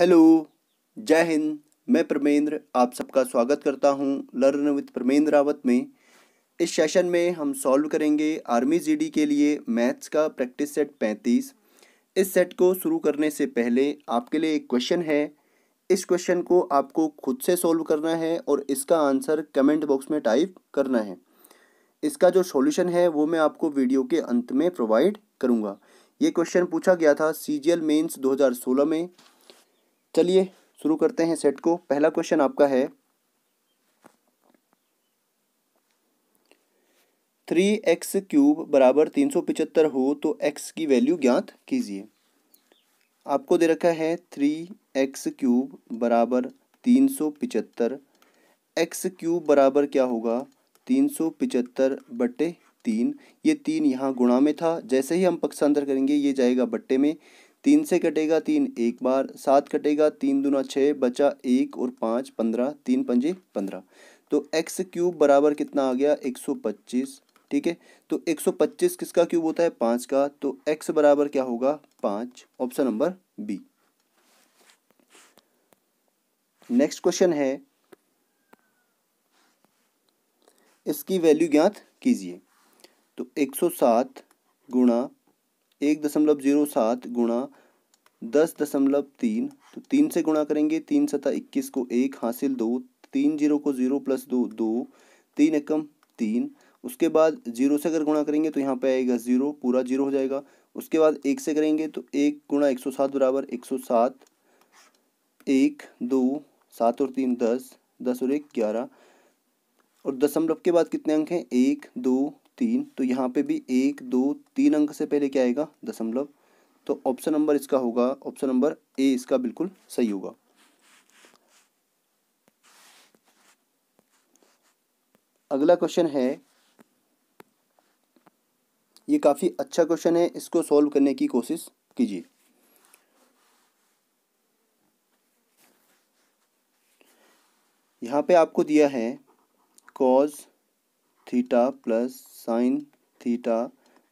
Hello जय हिंद मैं परमेंद्र आप सबका स्वागत करता हूं लर्न विद परमेंद्र रावत में इस सेशन में हम सॉल्व करेंगे आर्मी जीडी के लिए मैथ्स का प्रैक्टिस सेट पैंतीस इस सेट को शुरू करने से पहले आपके लिए एक क्वेश्चन है इस क्वेश्चन को आपको खुद से सॉल्व करना है और इसका आंसर कमेंट बॉक्स में टाइप करना है इसका जो सॉल्यूशन है वो मैं आपको वीडियो के अंत में प्रोवाइड करूँगा ये क्वेश्चन पूछा गया था सी जी एल मेन्स दो में चलिए शुरू करते हैं सेट को पहला क्वेश्चन आपका है थ्री एक्स क्यूब बराबर तीन सौ पिचहत्तर हो तो एक्स की वैल्यू ज्ञात कीजिए आपको दे रखा है थ्री एक्स क्यूब बराबर तीन सौ पिचहत्तर एक्स क्यूब बराबर क्या होगा तीन सौ पिचहत्तर बट्टे तीन ये तीन यहाँ गुणा में था जैसे ही हम पक्षांतर करेंगे ये जाएगा बट्टे में तीन से कटेगा तीन एक बार सात कटेगा तीन दूना छः बचा एक और पाँच पंद्रह तीन पंजे पंद्रह तो एक्स क्यूब बराबर कितना आ गया एक सौ पच्चीस ठीक है तो एक सौ पच्चीस किसका क्यूब होता है पाँच का तो एक्स बराबर क्या होगा पाँच option number B next question है इसकी वैल्यू ज्ञात कीजिए तो एक सौ सात गुणा एक दशमलव जीरो सात गुणा दस दशमलव तीन तो तीन से गुणा करेंगे तीन सता इक्कीस को एक हासिल दो तीन जीरो को जीरो प्लस दो दो तीन एकम तीन उसके बाद जीरो से अगर गुणा करेंगे तो यहाँ पे आएगा जीरो पूरा जीरो हो जाएगा उसके बाद एक से करेंगे तो एक गुणा एक सौ सात बराबर एक सौ सात एक दो सात और तीन दस दस और एक ग्यारह और दशमलव के बाद कितने अंक हैं एक दो तीन तो यहाँ पे भी एक दो तीन अंक से पहले क्या आएगा दशमलव तो ऑप्शन नंबर इसका होगा ऑप्शन नंबर ए इसका बिल्कुल सही होगा अगला क्वेश्चन है ये काफ़ी अच्छा क्वेश्चन है इसको सॉल्व करने की कोशिश कीजिए यहाँ पे आपको दिया है cos theta plus sine theta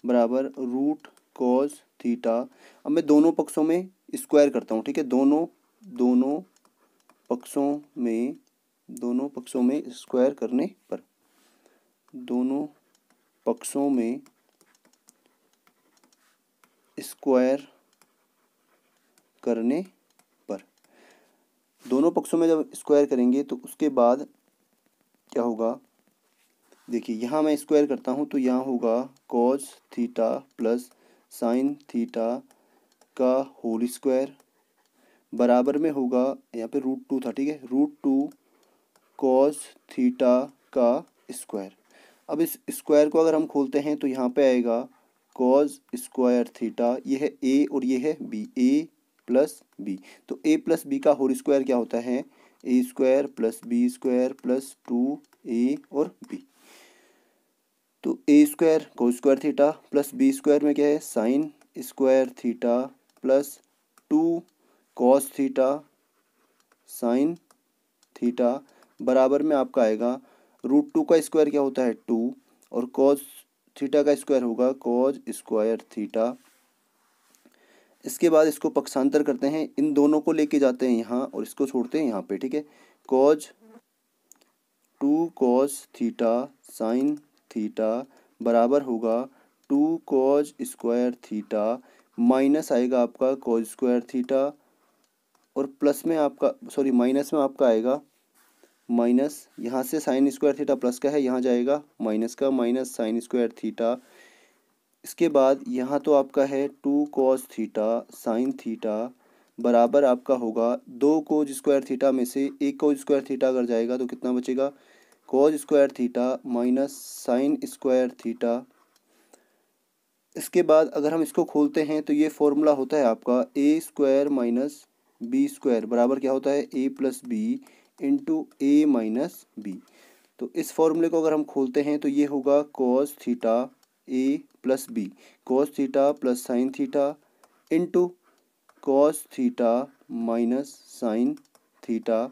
बराबर रूट कॉज थीटा अब मैं दोनों पक्षों में स्क्वायर करता हूँ ठीक है दोनों दोनों पक्षों में दोनों पक्षों में स्क्वायर करने पर दोनों पक्षों में स्क्वायर करने पर दोनों पक्षों में जब स्क्वायर करेंगे तो उसके बाद क्या होगा देखिए यहाँ मैं स्क्वायर करता हूँ तो यहाँ होगा cos theta plus sine theta का होल स्क्वायर बराबर में होगा यहाँ पे रूट टू था ठीक है रूट टू कॉज थीटा का स्क्वायर अब इस स्क्वायर को अगर हम खोलते हैं तो यहाँ पे आएगा कॉज स्क्वायर थीटा ये है ए और ये है बी ए प्लस बी तो ए प्लस बी का होल स्क्वायर क्या होता है A square plus B square plus two A और बी तो ए स्क्वायर को square theta plus B square में क्या है sine square theta plus two cos theta sine theta बराबर में आपका आएगा रूट टू का स्क्वायर क्या होता है टू और कॉस थीटा का स्क्वायर होगा कॉज स्क्वायर थीटा इसके बाद इसको पक्षांतर करते हैं इन दोनों को लेके जाते हैं यहाँ और इसको छोड़ते हैं यहाँ पे ठीक है cos two cos theta sine theta बराबर होगा two cos square theta minus आएगा आपका कॉज स्क्वायर थीटा और प्लस में आपका सॉरी माइनस में आपका आएगा माइनस यहाँ से साइन स्क्वायर थीटा प्लस का है यहाँ जाएगा माइनस का माइनस साइन स्क्वायर थीटा इसके बाद यहाँ तो आपका है two cos theta sine theta बराबर आपका होगा दो कोज स्क्वायर थीटा में से एक कोज स्क्वायर थीटा अगर जाएगा तो कितना बचेगा cos square theta minus sine square theta इसके बाद अगर हम इसको खोलते हैं तो ये फॉर्मूला होता है आपका A square minus B square बराबर क्या होता है A plus B into A minus B तो इस फॉर्मूले को अगर हम खोलते हैं तो ये होगा cos theta A plus B cos theta plus sine theta into cos theta minus sine theta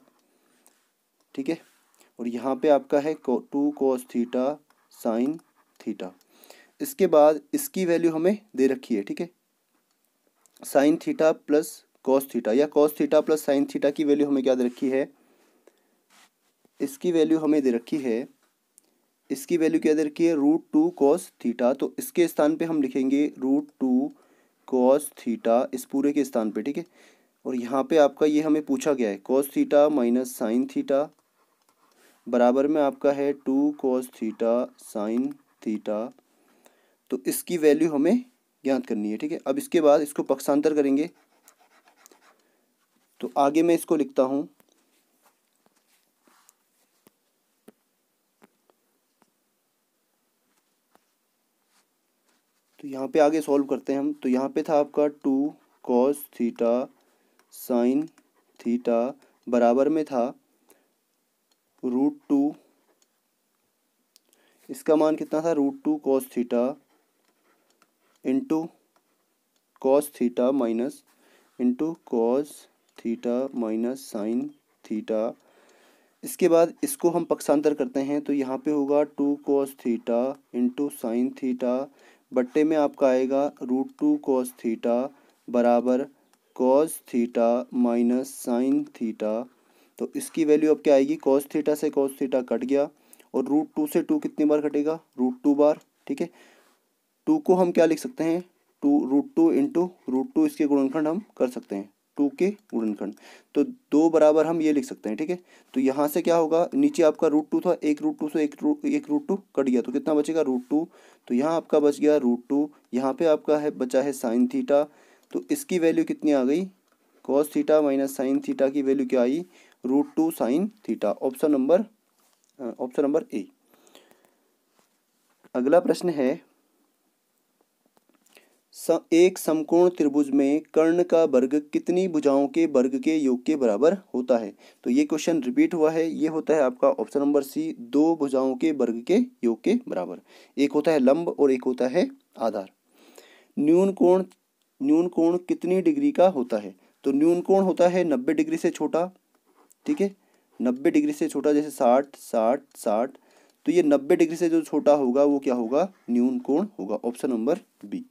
ठीक है और यहाँ पे आपका है two cos theta sine theta इसके बाद इसकी वैल्यू हमें दे रखी है ठीक है sine theta plus cos theta या cos theta plus sine theta की वैल्यू हमें क्या दे रखी है इसकी वैल्यू हमें दे रखी है इसकी वैल्यू क्या दे रखी है रूट टू कॉस थीटा तो इसके स्थान पे हम लिखेंगे रूट टू कॉस थीटा इस पूरे के स्थान पे ठीक है और यहाँ पे आपका ये हमें पूछा गया है cos theta minus sine theta बराबर में आपका है two cos theta sine theta तो इसकी वैल्यू हमें ज्ञात करनी है ठीक है अब इसके बाद इसको पक्षांतर करेंगे तो आगे मैं इसको लिखता हूँ तो यहाँ पे आगे सॉल्व करते हैं हम तो यहाँ पे था आपका two cos theta sine theta बराबर में था रूट टू इसका मान कितना था root two cos theta into cos theta minus into cos theta minus sine theta इसके बाद इसको हम पक्षांतर करते हैं तो यहाँ पे होगा two cos theta into sine theta बट्टे में आपका आएगा रूट टू कॉस थीटा बराबर cos theta minus sine theta तो इसकी वैल्यू अब क्या आएगी कॉस थीटा से कॉस थीटा कट गया और रूट टू से टू कितनी बार कटेगा रूट टू बार ठीक है टू को हम क्या लिख सकते हैं two root two into root two इसके गुणनखंड हम कर सकते हैं टू के गुणनखंड तो दो बराबर हम ये लिख सकते हैं ठीक है तो यहाँ से क्या होगा नीचे आपका रूट टू था एक रूट टू से एक रूट एक रूट टू कट गया तो कितना बचेगा रूट टू तो यहाँ आपका बच गया रूट टू यहाँ पे आपका है बचा है साइन थीटा तो इसकी वैल्यू कितनी आ गई cos theta minus sine theta की वैल्यू क्या आई root two sine theta option number option number A अगला प्रश्न है एक समकोण त्रिभुज में कर्ण का वर्ग कितनी भुजाओं के वर्ग के योग के बराबर होता है तो ये क्वेश्चन रिपीट हुआ है ये होता है आपका ऑप्शन नंबर सी दो भुजाओं के वर्ग के योग के बराबर एक होता है लंब और एक होता है आधार न्यून कोण न्यून कोण कितनी डिग्री का होता है तो न्यून कोण होता है नब्बे डिग्री से छोटा ठीक है नब्बे डिग्री से छोटा जैसे साठ साठ साठ तो ये नब्बे डिग्री से जो छोटा होगा वो क्या होगा न्यून कोण होगा ऑप्शन नंबर बी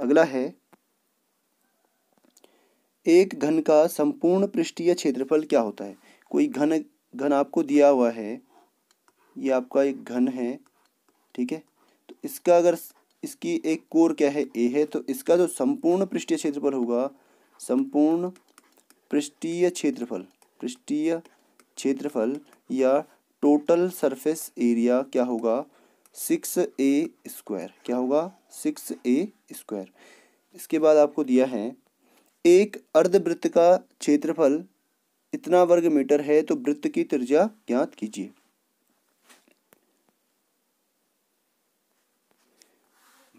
अगला है एक घन का संपूर्ण पृष्ठीय क्षेत्रफल क्या होता है कोई घन घन आपको दिया हुआ है ये आपका एक घन है ठीक है तो इसका अगर इसकी एक कोर क्या है ए है तो इसका जो संपूर्ण पृष्ठीय क्षेत्रफल होगा संपूर्ण पृष्ठीय क्षेत्रफल पृष्ठीय क्षेत्रफल या टोटल सरफेस एरिया क्या होगा सिक्स ए स्क्वायर क्या होगा सिक्स ए स्क्वायर इसके बाद आपको दिया है एक अर्धवृत्त का क्षेत्रफल इतना वर्ग मीटर है तो वृत्त की त्रिज्या ज्ञात कीजिए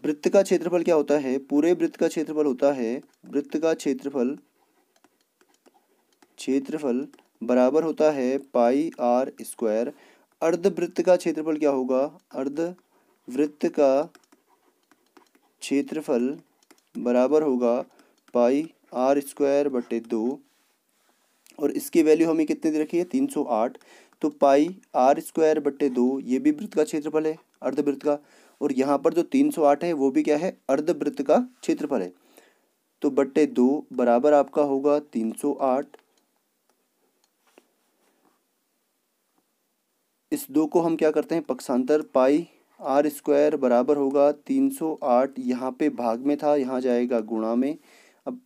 वृत्त का क्षेत्रफल क्या होता है पूरे वृत्त का क्षेत्रफल होता है वृत्त का क्षेत्रफल क्षेत्रफल बराबर होता है पाई आर स्क्वायर अर्धवृत्त का क्षेत्रफल क्या होगा अर्धवृत्त का क्षेत्रफल बराबर होगा पाई आर स्क्वायर बटे दो और इसकी वैल्यू हमें कितने दे रखी है तीन सौ आठ तो पाई आर स्क्वायर बट्टे दो ये भी वृत्त का क्षेत्रफल है अर्धवृत्त का और यहाँ पर जो तीन सौ आठ है वो भी क्या है अर्धवृत्त का क्षेत्रफल है तो बट्टे दो बराबर आपका होगा तीन सौ आठ इस दो को हम क्या करते हैं पक्षांतर पाई आर स्क्वायर बराबर होगा तीन सौ आठ यहाँ पे भाग में था यहाँ जाएगा गुणा में अब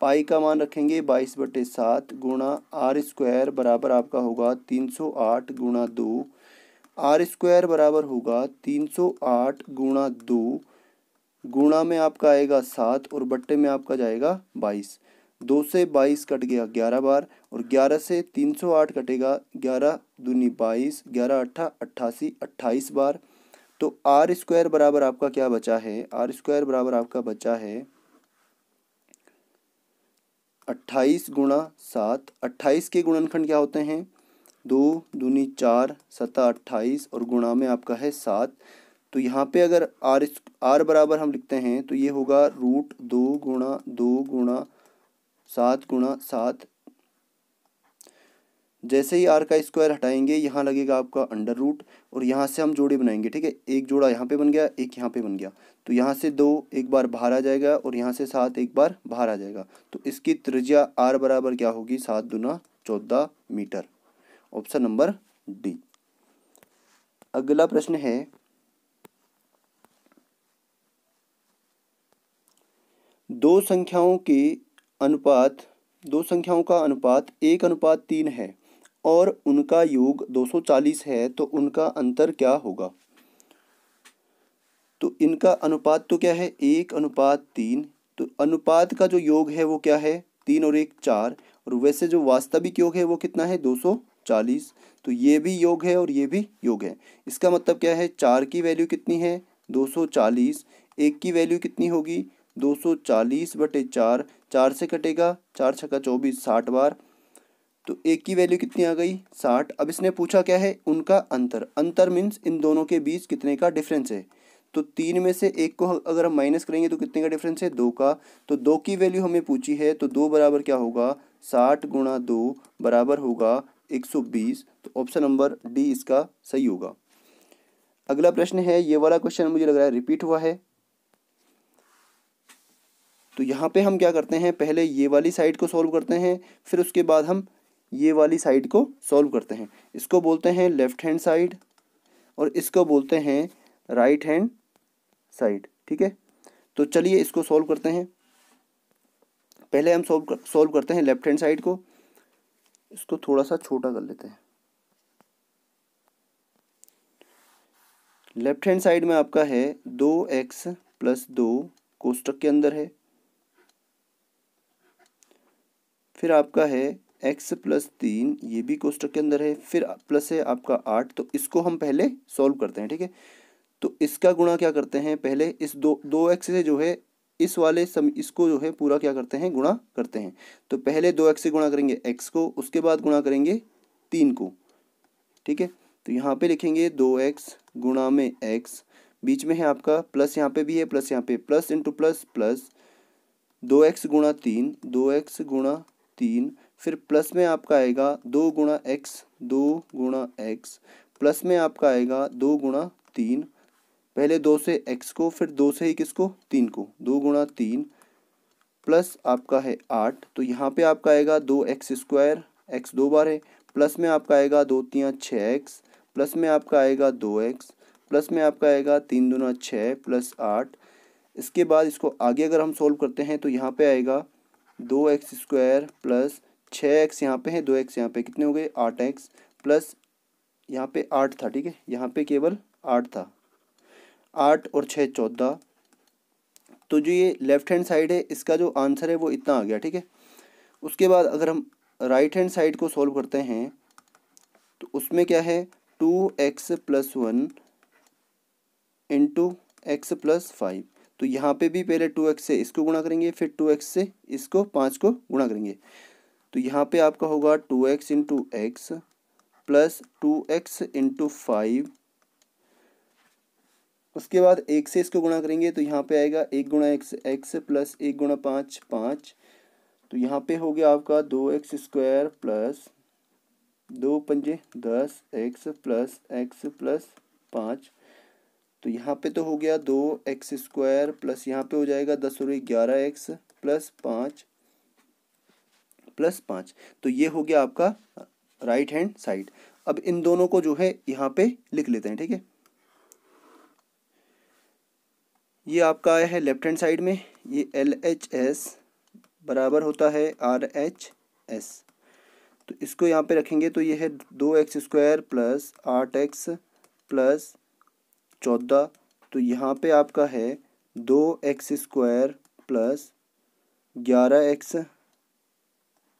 पाई का मान रखेंगे बाईस बटे सात गुणा आर स्क्वायर बराबर आपका होगा तीन सौ आठ गुणा दो आर स्क्वायर बराबर होगा तीन सौ आठ गुणा दो गुणा में आपका आएगा सात और बट्टे में आपका जाएगा बाईस दो से बाईस कट गया ग्यारह बार और ग्यारह से तीन सौ आठ कटेगा ग्यारह दूनी बाईस ग्यारह अट्ठा अट्ठासी अट्ठाईस बार तो आर स्क्वायर बराबर आपका क्या बचा है आर स्क्वायर बराबर आपका बचा है अट्ठाईस गुणा सात अट्ठाईस के गुणनखंड क्या होते हैं दो दूनी चार सता अट्ठाईस और गुणा में आपका है सात तो यहाँ पे अगर आर आर बराबर हम लिखते हैं तो ये होगा रूट दो गुणा दो गुणा सात गुणा सात जैसे ही आर का स्क्वायर हटाएंगे यहाँ लगेगा आपका अंडर रूट और यहाँ से हम जोड़े बनाएंगे ठीक है एक जोड़ा यहाँ पे बन गया एक यहाँ पे बन गया तो यहाँ से दो एक बार बाहर आ जाएगा और यहाँ से सात एक बार बाहर आ जाएगा तो इसकी त्रिज्या आर बराबर क्या होगी सात दुना चौदह मीटर ऑप्शन नंबर डी अगला प्रश्न है दो संख्याओं के अनुपात दो संख्याओं का अनुपात एक अनुपात तीन है और उनका योग 240 है तो उनका अंतर क्या होगा तो इनका अनुपात तो क्या है एक अनुपात तीन तो अनुपात का जो योग है वो क्या है तीन और एक चार और वैसे जो वास्तविक योग है वो कितना है दो सौ चालीस तो ये भी योग है और ये भी योग है इसका मतलब क्या है चार की वैल्यू कितनी है दो सौ चालीस एक की वैल्यू कितनी होगी दो सौ चालीस बटे चार चार से कटेगा चार छक्का चौबीस साठ बार तो ए की वैल्यू कितनी आ गई साठ अब इसने पूछा क्या है उनका अंतर अंतर मीन्स इन दोनों के बीच कितने का डिफरेंस है तो तीन में से एक को अगर हम माइनस करेंगे तो कितने का डिफरेंस है दो का तो दो की वैल्यू हमें पूछी है तो दो बराबर क्या होगा साठ गुणा दो बराबर होगा एक सौ बीस तो ऑप्शन नंबर डी इसका सही होगा अगला प्रश्न है ये वाला क्वेश्चन मुझे लग रहा है रिपीट हुआ है तो यहाँ पे हम क्या करते हैं पहले ये वाली साइड को सॉल्व करते हैं फिर उसके बाद हम ये वाली साइड को सॉल्व करते हैं इसको बोलते हैं लेफ्ट हैंड साइड और इसको बोलते हैं राइट हैंड साइड ठीक है तो चलिए इसको सॉल्व करते हैं पहले हम सॉल्व कर, सॉल्व करते हैं लेफ्ट हैंड साइड को इसको थोड़ा सा छोटा कर लेते हैं लेफ्ट हैंड साइड में आपका है दो एक्स प्लस दो कोष्टक के अंदर है फिर आपका है एक्स प्लस तीन ये भी कोष्टक के अंदर है फिर प्लस है आपका आठ तो इसको हम पहले सॉल्व करते हैं ठीक है तो इसका गुणा क्या करते हैं पहले इस दो दो एक्स से जो है इस वाले सम इसको जो है पूरा क्या करते हैं गुणा करते हैं तो पहले दो एक्स से गुणा करेंगे एक्स को उसके बाद गुणा करेंगे तीन को ठीक है तो यहाँ पे लिखेंगे दो एक्स गुणा में एक्स बीच में है आपका प्लस यहाँ पे भी है प्लस यहाँ पे प्लस इंटू प्लस प्लस दो एक्स गुणा तीन दो एक्स गुणा तीन फिर प्लस में आपका आएगा दो गुणा एक्स दो गुणा एक्स प्लस में आपका आएगा दो गुणा तीन पहले दो से एक्स को फिर दो से ही किसको तीन को दो गुणा तीन प्लस आपका है आठ तो यहाँ पे आपका आएगा दो एक्स स्क्वायर एक्स दो बार है प्लस में आपका आएगा दो तियाँ छः एक्स प्लस में आपका आएगा दो एक्स प्लस में आपका आएगा तीन दूना छः प्लस आठ इसके बाद इसको आगे अगर हम सोल्व करते हैं तो यहाँ पे आएगा दो एक्स स्क्वायर प्लस छः एक्स यहाँ पे है दो एक्स यहाँ पे कितने हो गए आठ एक्स प्लस यहाँ पे आठ था ठीक है यहाँ पे केवल आठ था आठ और छः चौदह तो जो ये लेफ्ट हैंड साइड है इसका जो आंसर है वो इतना आ गया ठीक है उसके बाद अगर हम राइट हैंड साइड को सॉल्व करते हैं तो उसमें क्या है two X plus one into X plus five तो यहाँ पे भी पहले टू एक्स से इसको गुणा करेंगे फिर टू एक्स से इसको पाँच को गुणा करेंगे तो यहाँ पे आपका होगा two X into X plus two X into five उसके बाद एक से इसको गुणा करेंगे तो यहाँ पे आएगा एक गुणा एक्स एक्स प्लस एक गुणा पाँच पाँच तो यहाँ पे हो गया आपका दो एक्स स्क्वायर प्लस दो पंजे दस एक्स प्लस एक्स प्लस पाँच तो यहाँ पे तो हो गया दो एक्स स्क्वायर प्लस यहाँ पे हो जाएगा दस और ग्यारह एक्स प्लस पाँच प्लस पाँच तो ये हो गया आपका राइट हैंड साइड अब इन दोनों को जो है यहाँ पे लिख लेते हैं ठीक है ये आपका आया है लेफ्ट हैंड साइड में ये एल एच एस बराबर होता है आर एच एस तो इसको यहाँ पे रखेंगे तो ये है दो एक्स स्क्वायर प्लस आठ एक्स प्लस चौदह तो यहाँ पे आपका है दो एक्स स्क्वायर प्लस ग्यारह एक्स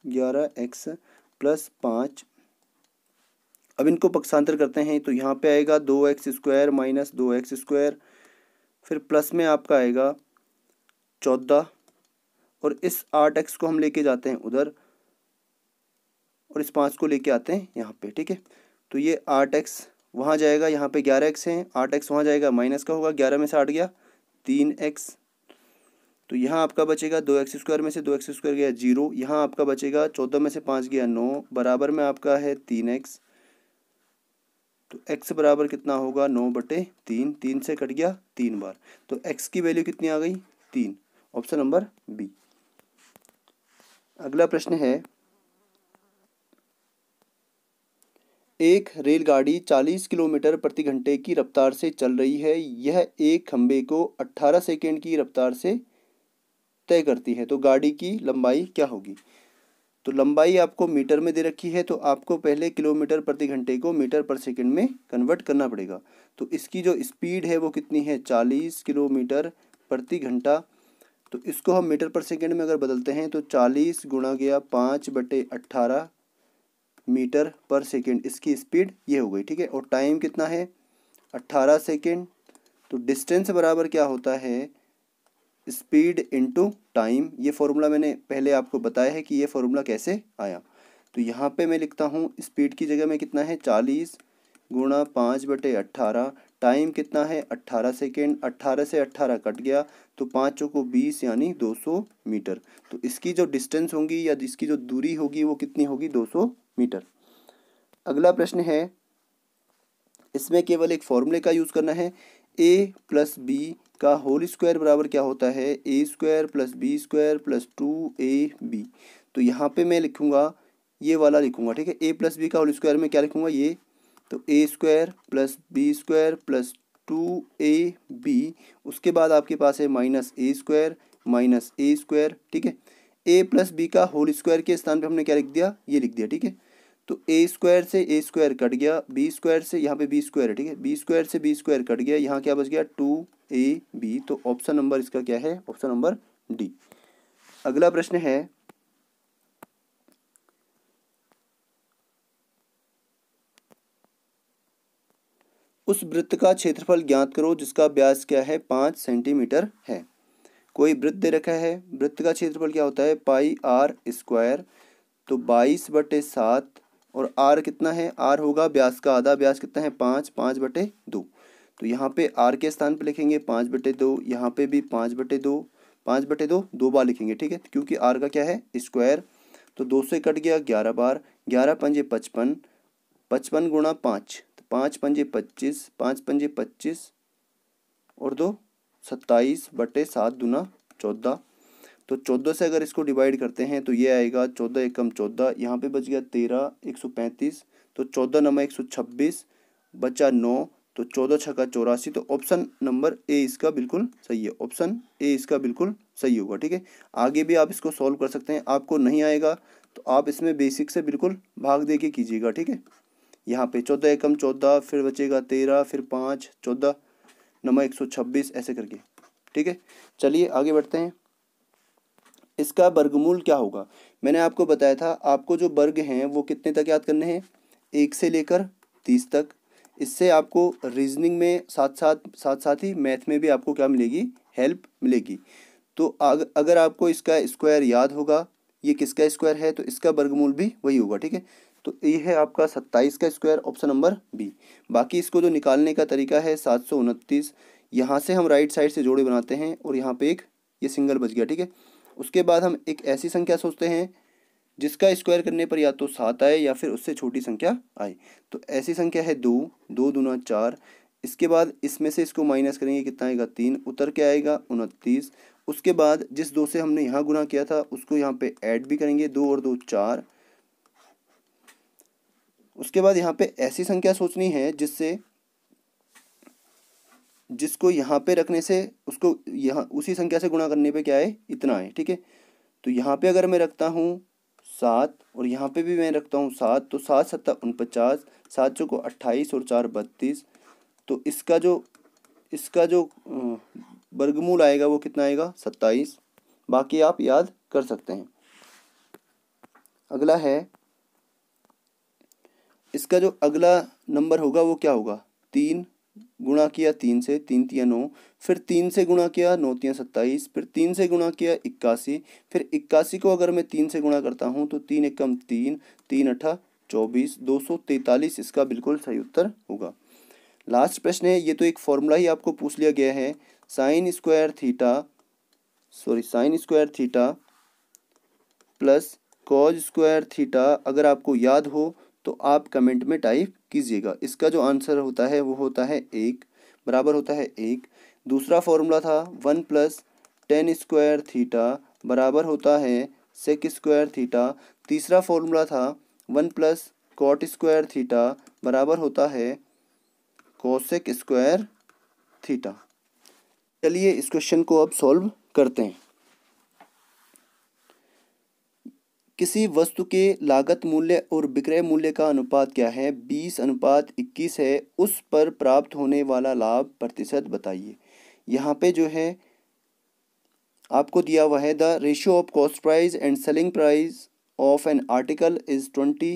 ग्यारह एक्स प्लस पाँच अब इनको पक्षांतर करते हैं तो यहाँ पे आएगा दो एक्स स्क्वायर माइनस दो एक्स स्क्वायर फिर प्लस में आपका आएगा चौदह और इस आठ एक्स को हम लेके जाते हैं उधर और इस पाँच को लेके आते हैं यहाँ पे ठीक है तो ये आठ एक्स वहाँ जाएगा यहाँ पे ग्यारह एक्स हैं आठ एक्स वहाँ जाएगा माइनस का होगा ग्यारह में से आठ गया तीन एक्स तो यहाँ आपका बचेगा दो एक्स स्क्वायर में से दो एक्स स्क्वायर गया जीरो यहाँ आपका बचेगा चौदह में से पाँच गया नौ बराबर में आपका है तीन एक्स तो एक्स बराबर कितना होगा नौ बटे तीन तीन से कट गया तीन बार तो एक्स की वैल्यू कितनी आ गई तीन ऑप्शन नंबर बी अगला प्रश्न है एक रेलगाड़ी 40 किलोमीटर प्रति घंटे की रफ्तार से चल रही है यह एक खंबे को 18 सेकेंड की रफ्तार से तय करती है तो गाड़ी की लंबाई क्या होगी तो लंबाई आपको मीटर में दे रखी है तो आपको पहले किलोमीटर प्रति घंटे को मीटर पर सेकंड में कन्वर्ट करना पड़ेगा तो इसकी जो स्पीड है वो कितनी है चालीस किलोमीटर प्रति घंटा तो इसको हम मीटर पर सेकंड में अगर बदलते हैं तो चालीस गुणा गया पाँच बटे अट्ठारह मीटर पर सेकंड इसकी स्पीड ये हो गई ठीक है और टाइम कितना है अट्ठारह सेकेंड तो डिस्टेंस बराबर क्या होता है स्पीड इंटू टाइम ये फार्मूला मैंने पहले आपको बताया है कि ये फार्मूला कैसे आया तो यहाँ पे मैं लिखता हूँ स्पीड की जगह में कितना है चालीस गुणा पाँच बटे अट्ठारह टाइम कितना है अट्ठारह सेकेंड अट्ठारह से अट्ठारह कट गया तो पाँचों को बीस यानी दो सौ मीटर तो इसकी जो डिस्टेंस होगी या इसकी जो दूरी होगी वो कितनी होगी दो सौ मीटर अगला प्रश्न है इसमें केवल एक फॉर्मूले का यूज़ करना है ए प्लस बी का होल स्क्वायर बराबर क्या होता है A square plus B square plus two A B तो यहाँ पे मैं लिखूँगा ये वाला लिखूँगा ठीक है ए प्लस बी का होल स्क्वायर में क्या लिखूँगा ये तो A square plus B square plus two A B उसके बाद आपके पास है minus A square minus A square ठीक है ए प्लस बी का होल स्क्वायर के स्थान पे हमने क्या लिख दिया ये लिख दिया ठीक है तो ए स्क्वायर से ए स्क्वायर कट गया बी स्क्वायर से यहाँ पे बी स्क्वायर है ठीक है बी स्क्वायर से बी स्क्वायर कट गया यहाँ क्या बच गया टू ए बी तो ऑप्शन नंबर इसका क्या है ऑप्शन नंबर डी अगला प्रश्न है उस वृत्त का क्षेत्रफल ज्ञात करो जिसका व्यास क्या है पाँच सेंटीमीटर है कोई वृत्त दे रखा है वृत्त का क्षेत्रफल क्या होता है पाई आर स्क्वायर तो बाईस बटे सात और आर कितना है आर होगा ब्यास का आधा ब्यास कितना है पाँच पाँच बटे दो तो यहाँ पे आर के स्थान पे लिखेंगे पाँच बटे दो यहाँ पे भी पाँच बटे दो पाँच बटे दो दो बार लिखेंगे ठीक है क्योंकि आर का क्या है स्क्वायर तो दो से कट गया ग्यारह बार ग्यारह पंजे पचपन पचपन गुणा पाँच तो पाँच पंजे पच्चीस पाँच पंजे पच्चीस और दो सत्ताईस बटे सात गुना चौदह तो चौदह से अगर इसको डिवाइड करते हैं तो ये आएगा चौदह एकम चौदह यहाँ पे बच गया तेरह एक सौ पैंतीस तो चौदह नंबर एक सौ छब्बीस बचा नौ तो चौदह का चौरासी तो ऑप्शन नंबर ए इसका बिल्कुल सही है ऑप्शन ए इसका बिल्कुल सही होगा ठीक है आगे भी आप इसको सॉल्व कर सकते हैं आपको नहीं आएगा तो आप इसमें बेसिक से बिल्कुल भाग दे के कीजिएगा ठीक है यहाँ पे चौदह एकम चौदह फिर बचेगा तेरह फिर पाँच चौदह नंबर एक सौ छब्बीस ऐसे करके ठीक है चलिए आगे बढ़ते हैं इसका वर्गमूल क्या होगा मैंने आपको बताया था आपको जो वर्ग हैं वो कितने तक याद करने हैं एक से लेकर तीस तक इससे आपको रीजनिंग में साथ साथ साथ साथ ही मैथ में भी आपको क्या मिलेगी हेल्प मिलेगी तो अगर आपको इसका स्क्वायर याद होगा ये किसका स्क्वायर है तो इसका वर्गमूल भी वही होगा ठीक है तो ये है आपका सत्ताईस का स्क्वायर ऑप्शन नंबर बी बाकी इसको जो निकालने का तरीका है सात सौ उनतीस यहाँ से हम राइट साइड से जोड़े बनाते हैं और यहाँ पे एक ये सिंगल बच गया ठीक है उसके बाद हम एक ऐसी संख्या सोचते हैं जिसका स्क्वायर करने पर या तो सात आए या फिर उससे छोटी संख्या आए तो ऐसी संख्या है दो दो दूना चार इसके बाद इसमें से इसको माइनस करेंगे कितना आएगा तीन उतर के आएगा उनतीस उसके बाद जिस दो से हमने यहाँ गुना किया था उसको यहाँ पे ऐड भी करेंगे दो और दो चार उसके बाद यहाँ पे ऐसी संख्या सोचनी है जिससे जिसको यहाँ पे रखने से उसको यहाँ उसी संख्या से गुणा करने पे क्या है इतना है ठीक है तो यहाँ पे अगर मैं रखता हूँ सात और यहाँ पे भी मैं रखता हूँ सात तो सात सत्ता उनपचास सात चौको अट्ठाईस और चार बत्तीस तो इसका जो इसका जो वर्गमूल आएगा वो कितना आएगा सत्ताईस बाकी आप याद कर सकते हैं अगला है इसका जो अगला नंबर होगा वो क्या होगा तीन गुणा किया तीन से तीन तिया नौ फिर तीन से गुणा किया नौ तिया सत्ताईस फिर तीन से गुणा किया इक्यासी फिर इक्यासी को अगर मैं तीन से गुणा करता हूँ तो तीन एकम तीन तीन अठा चौबीस दो सौ तैतालीस इसका बिल्कुल सही उत्तर होगा लास्ट प्रश्न है ये तो एक फॉर्मूला ही आपको पूछ लिया गया है sine square theta sorry sine square theta plus cos square theta अगर आपको याद हो तो आप कमेंट में टाइप कीजिएगा इसका जो आंसर होता है वो होता है एक बराबर होता है एक दूसरा फॉर्मूला था one plus tan square theta बराबर होता है सेक स्क्वायर थीटा तीसरा फॉर्मूला था one plus cot square theta बराबर होता है कोसेक स्क्वायर थीटा चलिए इस क्वेश्चन को अब सॉल्व करते हैं किसी वस्तु के लागत मूल्य और विक्रय मूल्य का अनुपात क्या है बीस अनुपात इक्कीस है उस पर प्राप्त होने वाला लाभ प्रतिशत बताइए यहाँ पे जो है आपको दिया हुआ है the ratio of cost price and selling price of an article is twenty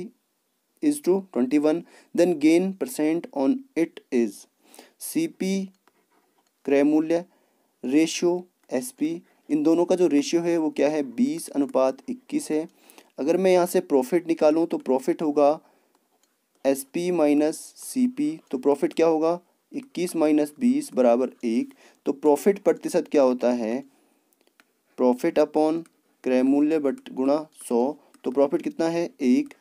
is two twenty one then gain percent on it is C P क्रय मूल्य रेशियो एस पी इन दोनों का जो रेशियो है वो क्या है बीस अनुपात इक्कीस है अगर मैं यहाँ से प्रॉफिट निकालूँ तो प्रॉफिट होगा S P minus C P तो प्रॉफिट क्या होगा इक्कीस माइनस बीस बराबर एक तो प्रॉफिट प्रतिशत क्या होता है प्रॉफिट अपॉन क्रय मूल्य बट गुणा सौ तो प्रॉफिट कितना है एक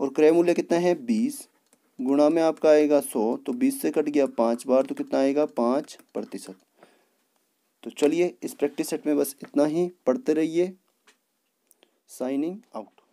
और क्रय मूल्य कितना है बीस गुणा में आपका आएगा सौ तो बीस से कट गया पाँच बार तो कितना आएगा पाँच प्रतिशत तो चलिए इस प्रैक्टिस सेट में बस इतना ही पढ़ते रहिए signing out.